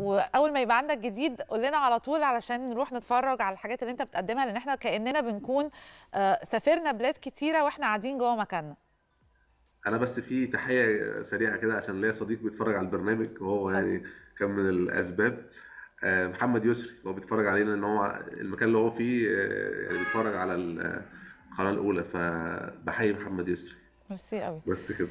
واول ما يبقى عندك جديد قول لنا على طول علشان نروح نتفرج على الحاجات اللي انت بتقدمها لان احنا كاننا بنكون آه، سافرنا بلاد كتيره واحنا قاعدين جوه مكاننا انا بس في تحيه سريعه كده عشان ليا صديق بيتفرج على البرنامج وهو يعني كان من الاسباب آه، محمد يسري هو بيتفرج علينا ان هو المكان اللي هو فيه آه، يعني بيتفرج على القناه الاولى فبحيي محمد يسري ميرسي قوي بس كده